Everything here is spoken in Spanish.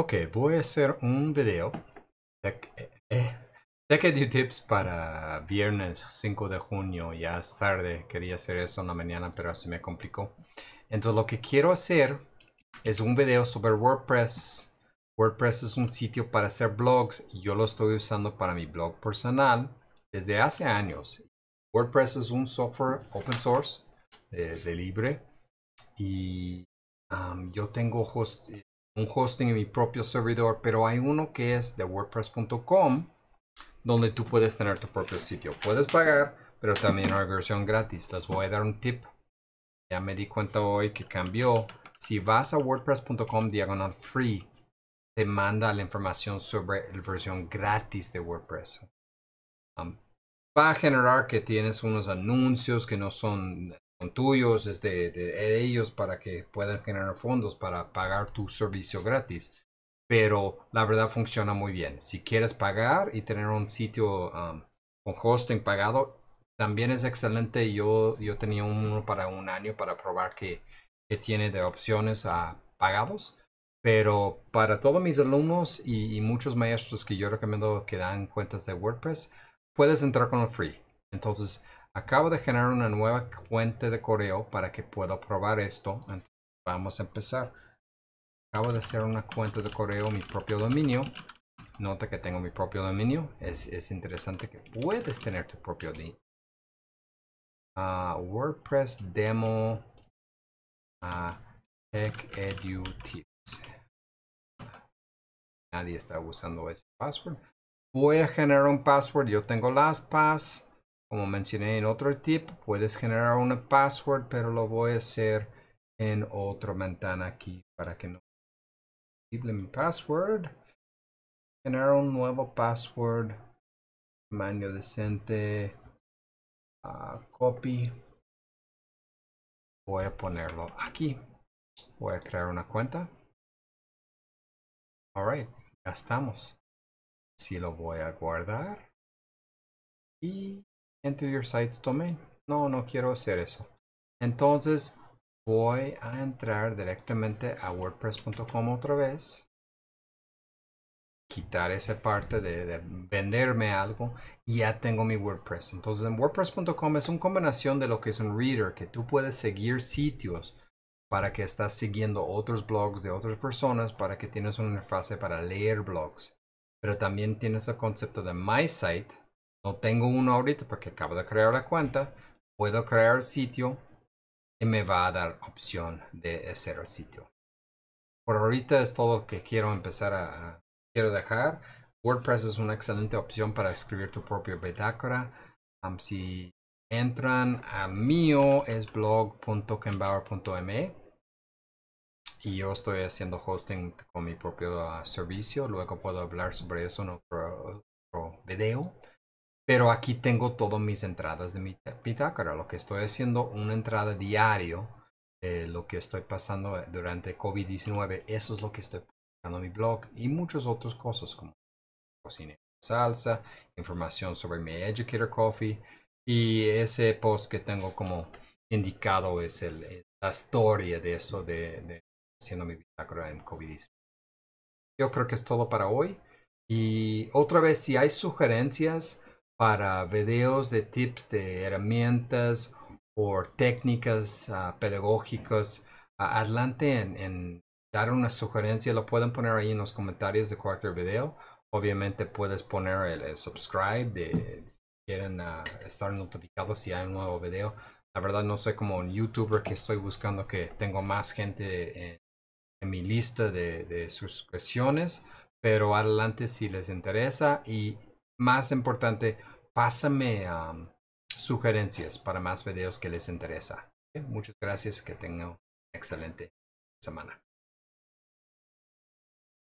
Ok, voy a hacer un video de, eh, que tips para viernes 5 de junio. Ya es tarde, quería hacer eso en la mañana, pero se me complicó. Entonces lo que quiero hacer es un video sobre WordPress. WordPress es un sitio para hacer blogs. Yo lo estoy usando para mi blog personal desde hace años. WordPress es un software open source, eh, de libre. Y yo tengo host un hosting en mi propio servidor, pero hay uno que es de wordpress.com donde tú puedes tener tu propio sitio. Puedes pagar, pero también una versión gratis. Les voy a dar un tip. Ya me di cuenta hoy que cambió. Si vas a wordpress.com diagonal free, te manda la información sobre la versión gratis de WordPress. Um, va a generar que tienes unos anuncios que no son tuyos, es de, ellos para que puedan generar fondos para pagar tu servicio gratis. Pero la verdad funciona muy bien. Si quieres pagar y tener un sitio um, con hosting pagado, también es excelente. Yo, yo tenía uno para un año para probar que, tiene de opciones a pagados. Pero para todos mis alumnos y, muchos maestros que yo recomiendo que dan cuentas de WordPress, puedes entrar con el free. Entonces, Acabo de generar una nueva cuenta de correo para que pueda probar esto. vamos a empezar. Acabo de hacer una cuenta de correo, mi propio dominio. Nota que tengo mi propio dominio. Es, es interesante que puedes tener tu propio dominio. Ah, WordPress demo ah, tech tips. Nadie está usando ese password. Voy a generar un password. Yo tengo LastPass. Como mencioné en otro tip, puedes generar una password, pero lo voy a hacer en otro ventana aquí para que no mi password. Generar un nuevo password, tamaño decente, ah, copy. Voy a ponerlo aquí. Voy a crear una cuenta. Alright, ya estamos. Si lo voy a guardar. Y Enter your site's domain. No, no quiero hacer eso. Entonces voy a entrar directamente a wordpress.com otra vez. Quitar esa parte de, venderme algo. Y ya tengo mi WordPress. Entonces en wordpress.com es una combinación de lo que es un reader, que tú puedes seguir sitios para que estás siguiendo otros blogs de otras personas, para que tienes una interfase para leer blogs. Pero también tienes el concepto de My Site, no tengo uno ahorita porque acabo de crear la cuenta. Puedo crear sitio y me va a dar opción de hacer el sitio. Por ahorita es todo lo que quiero empezar a, quiero dejar. WordPress es una excelente opción para escribir tu propio bitácora. si entran a mío es m y yo estoy haciendo hosting con mi propio ah, servicio. Luego puedo hablar sobre eso en otro, otro video. Pero aquí tengo todas mis entradas de mi bitácora, lo que estoy haciendo, una entrada diario, lo que estoy pasando eh, durante COVID-19, eso es lo que estoy publicando en mi blog y muchas otras cosas como cocina salsa, información sobre mi Educator Coffee y ese post que tengo como indicado es el, eh, la historia de eso de, de haciendo mi bitácora en COVID-19. Yo creo que es todo para hoy. Y otra vez, si hay sugerencias para videos de tips de herramientas o técnicas ah, pedagógicas, adelante en, dar una sugerencia, lo pueden poner ahí en los comentarios de cualquier video. Obviamente puedes poner el, subscribe de si quieren ah, estar notificados si hay un nuevo video. La verdad no soy como un youtuber que estoy buscando que tengo más gente en, mi lista de, de suscripciones. Pero adelante si les interesa y más importante, pásame sugerencias para más videos que les interesa. Muchas gracias, que tengan excelente semana.